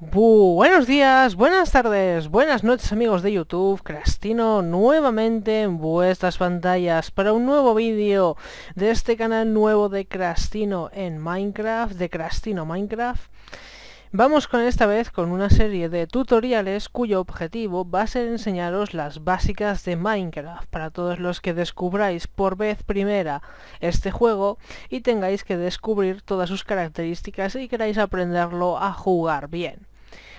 Buenos días, buenas tardes, buenas noches amigos de YouTube, Crastino nuevamente en vuestras pantallas para un nuevo vídeo de este canal nuevo de Crastino en Minecraft, de Crastino Minecraft Vamos con esta vez con una serie de tutoriales cuyo objetivo va a ser enseñaros las básicas de Minecraft para todos los que descubráis por vez primera este juego y tengáis que descubrir todas sus características y queráis aprenderlo a jugar bien.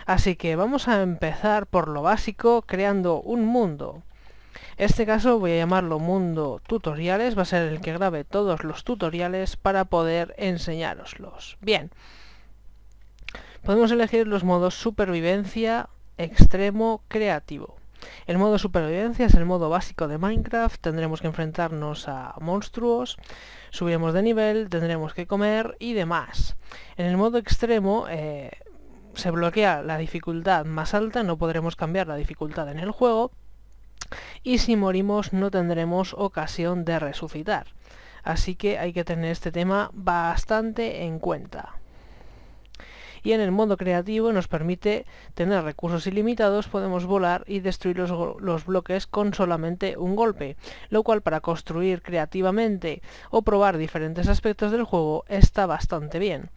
Así que vamos a empezar por lo básico creando un mundo. Este caso voy a llamarlo mundo tutoriales, va a ser el que grabe todos los tutoriales para poder enseñaroslos Bien. Podemos elegir los modos supervivencia, extremo, creativo. El modo supervivencia es el modo básico de Minecraft, tendremos que enfrentarnos a monstruos, subiremos de nivel, tendremos que comer y demás. En el modo extremo eh, se bloquea la dificultad más alta, no podremos cambiar la dificultad en el juego y si morimos no tendremos ocasión de resucitar. Así que hay que tener este tema bastante en cuenta y en el modo creativo nos permite tener recursos ilimitados, podemos volar y destruir los, los bloques con solamente un golpe, lo cual para construir creativamente o probar diferentes aspectos del juego está bastante bien.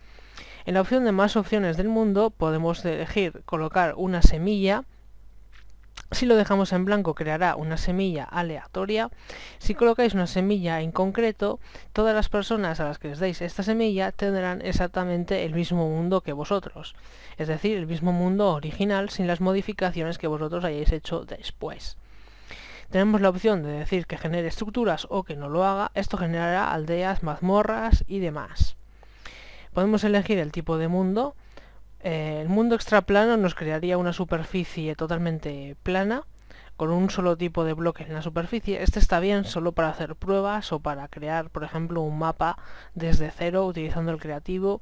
En la opción de más opciones del mundo podemos elegir colocar una semilla si lo dejamos en blanco creará una semilla aleatoria. Si colocáis una semilla en concreto, todas las personas a las que les deis esta semilla tendrán exactamente el mismo mundo que vosotros. Es decir, el mismo mundo original sin las modificaciones que vosotros hayáis hecho después. Tenemos la opción de decir que genere estructuras o que no lo haga. Esto generará aldeas, mazmorras y demás. Podemos elegir el tipo de mundo eh, el mundo extraplano nos crearía una superficie totalmente plana, con un solo tipo de bloque en la superficie. Este está bien solo para hacer pruebas o para crear, por ejemplo, un mapa desde cero utilizando el creativo.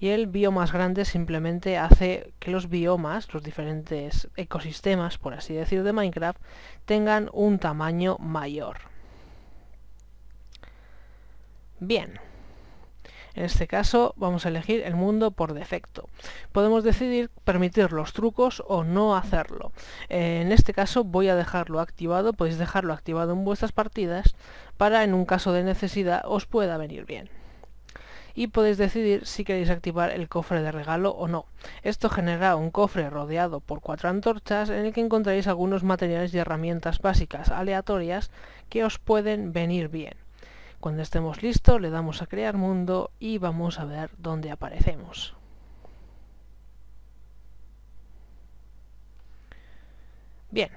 Y el más grande simplemente hace que los biomas, los diferentes ecosistemas, por así decir, de Minecraft, tengan un tamaño mayor. Bien. En este caso vamos a elegir el mundo por defecto. Podemos decidir permitir los trucos o no hacerlo. En este caso voy a dejarlo activado, podéis dejarlo activado en vuestras partidas para en un caso de necesidad os pueda venir bien y podéis decidir si queréis activar el cofre de regalo o no. Esto generará un cofre rodeado por cuatro antorchas en el que encontraréis algunos materiales y herramientas básicas aleatorias que os pueden venir bien. Cuando estemos listos le damos a crear mundo y vamos a ver dónde aparecemos. Bien.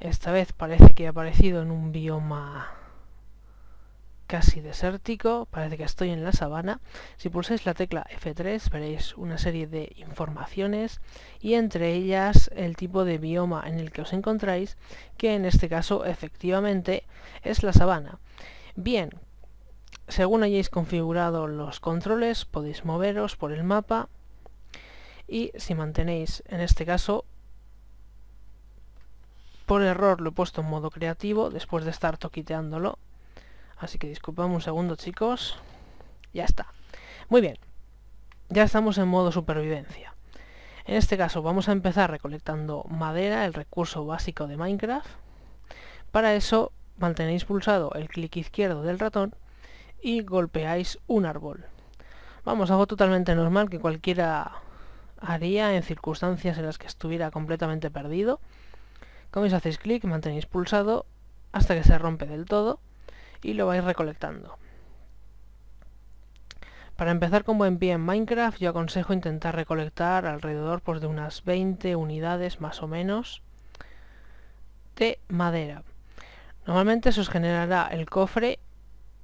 Esta vez parece que he aparecido en un bioma casi desértico, parece que estoy en la sabana. Si pulsáis la tecla F3 veréis una serie de informaciones y entre ellas el tipo de bioma en el que os encontráis, que en este caso efectivamente es la sabana. Bien, según hayáis configurado los controles podéis moveros por el mapa y si mantenéis en este caso por error lo he puesto en modo creativo después de estar toquiteándolo Así que disculpadme un segundo, chicos. Ya está. Muy bien. Ya estamos en modo supervivencia. En este caso vamos a empezar recolectando madera, el recurso básico de Minecraft. Para eso mantenéis pulsado el clic izquierdo del ratón y golpeáis un árbol. Vamos, algo totalmente normal que cualquiera haría en circunstancias en las que estuviera completamente perdido. Como veis hacéis clic, mantenéis pulsado hasta que se rompe del todo y lo vais recolectando. Para empezar con buen pie en Minecraft yo aconsejo intentar recolectar alrededor pues, de unas 20 unidades más o menos de madera. Normalmente se os generará el cofre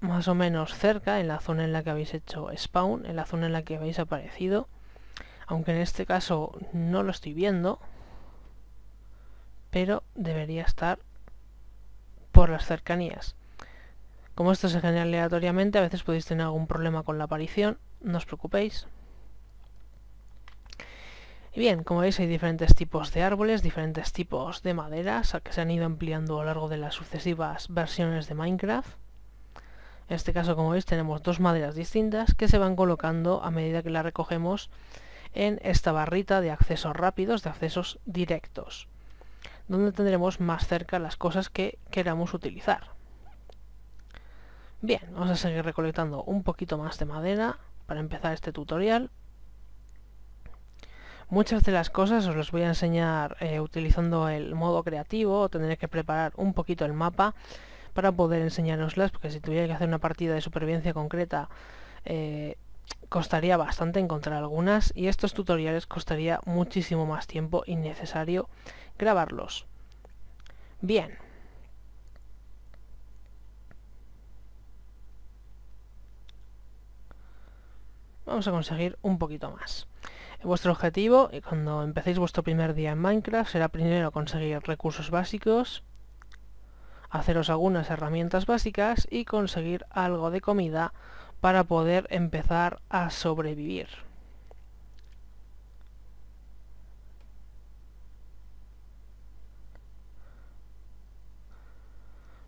más o menos cerca, en la zona en la que habéis hecho spawn, en la zona en la que habéis aparecido. Aunque en este caso no lo estoy viendo, pero debería estar por las cercanías. Como esto se genera aleatoriamente, a veces podéis tener algún problema con la aparición, no os preocupéis. Y bien, como veis hay diferentes tipos de árboles, diferentes tipos de maderas que se han ido ampliando a lo largo de las sucesivas versiones de Minecraft. En este caso, como veis, tenemos dos maderas distintas que se van colocando a medida que las recogemos en esta barrita de accesos rápidos, de accesos directos, donde tendremos más cerca las cosas que queramos utilizar. Bien, vamos a seguir recolectando un poquito más de madera para empezar este tutorial. Muchas de las cosas os las voy a enseñar eh, utilizando el modo creativo, tendré que preparar un poquito el mapa para poder enseñaroslas. porque si tuviera que hacer una partida de supervivencia concreta eh, costaría bastante encontrar algunas y estos tutoriales costaría muchísimo más tiempo y necesario grabarlos. Bien, vamos a conseguir un poquito más. Vuestro objetivo, cuando empecéis vuestro primer día en Minecraft, será primero conseguir recursos básicos, haceros algunas herramientas básicas y conseguir algo de comida para poder empezar a sobrevivir.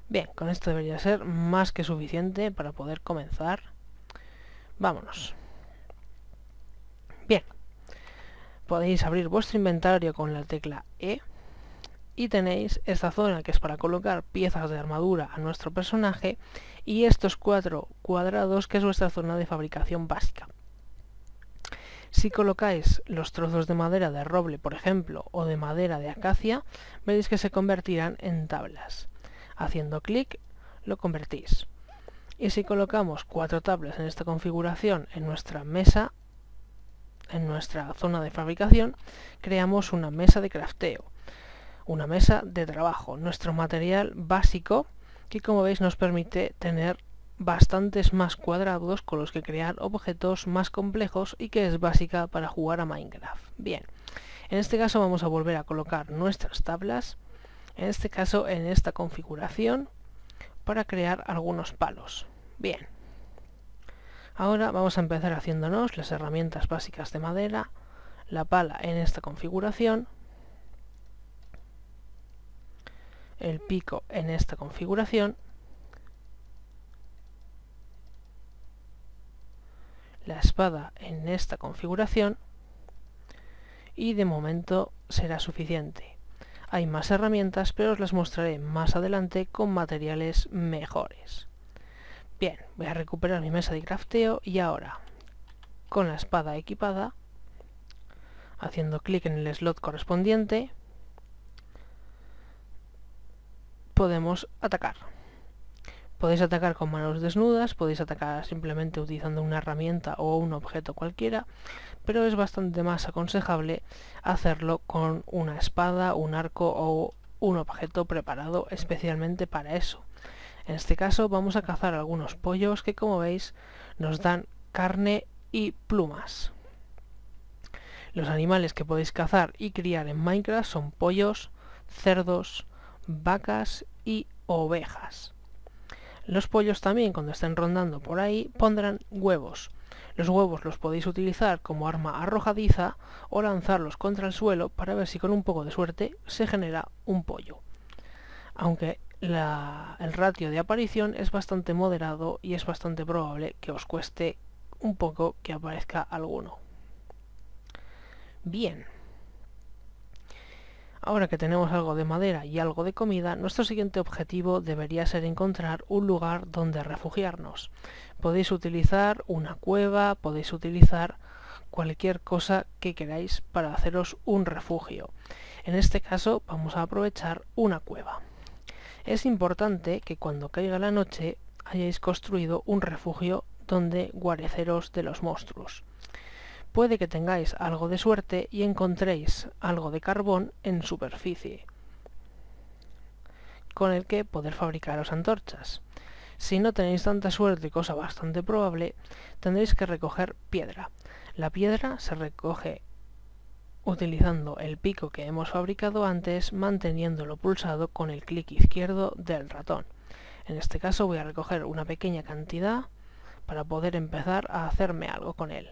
Bien, con esto debería ser más que suficiente para poder comenzar. Vámonos. podéis abrir vuestro inventario con la tecla E y tenéis esta zona que es para colocar piezas de armadura a nuestro personaje y estos cuatro cuadrados que es vuestra zona de fabricación básica. Si colocáis los trozos de madera de roble, por ejemplo, o de madera de acacia, veréis que se convertirán en tablas. Haciendo clic, lo convertís. Y si colocamos cuatro tablas en esta configuración en nuestra mesa, en nuestra zona de fabricación, creamos una mesa de crafteo, una mesa de trabajo, nuestro material básico que como veis nos permite tener bastantes más cuadrados con los que crear objetos más complejos y que es básica para jugar a Minecraft. Bien, en este caso vamos a volver a colocar nuestras tablas, en este caso en esta configuración, para crear algunos palos. Bien, Ahora vamos a empezar haciéndonos las herramientas básicas de madera, la pala en esta configuración, el pico en esta configuración, la espada en esta configuración y de momento será suficiente. Hay más herramientas pero os las mostraré más adelante con materiales mejores. Bien, voy a recuperar mi mesa de crafteo y ahora, con la espada equipada, haciendo clic en el slot correspondiente, podemos atacar. Podéis atacar con manos desnudas, podéis atacar simplemente utilizando una herramienta o un objeto cualquiera, pero es bastante más aconsejable hacerlo con una espada, un arco o un objeto preparado especialmente para eso. En este caso vamos a cazar algunos pollos que como veis nos dan carne y plumas. Los animales que podéis cazar y criar en Minecraft son pollos, cerdos, vacas y ovejas. Los pollos también cuando estén rondando por ahí pondrán huevos. Los huevos los podéis utilizar como arma arrojadiza o lanzarlos contra el suelo para ver si con un poco de suerte se genera un pollo. Aunque el ratio de aparición es bastante moderado y es bastante probable que os cueste un poco que aparezca alguno. Bien. Ahora que tenemos algo de madera y algo de comida, nuestro siguiente objetivo debería ser encontrar un lugar donde refugiarnos. Podéis utilizar una cueva, podéis utilizar cualquier cosa que queráis para haceros un refugio. En este caso vamos a aprovechar una cueva. Es importante que cuando caiga la noche hayáis construido un refugio donde guareceros de los monstruos. Puede que tengáis algo de suerte y encontréis algo de carbón en superficie, con el que poder fabricaros antorchas. Si no tenéis tanta suerte, cosa bastante probable, tendréis que recoger piedra. La piedra se recoge utilizando el pico que hemos fabricado antes manteniéndolo pulsado con el clic izquierdo del ratón. En este caso voy a recoger una pequeña cantidad para poder empezar a hacerme algo con él.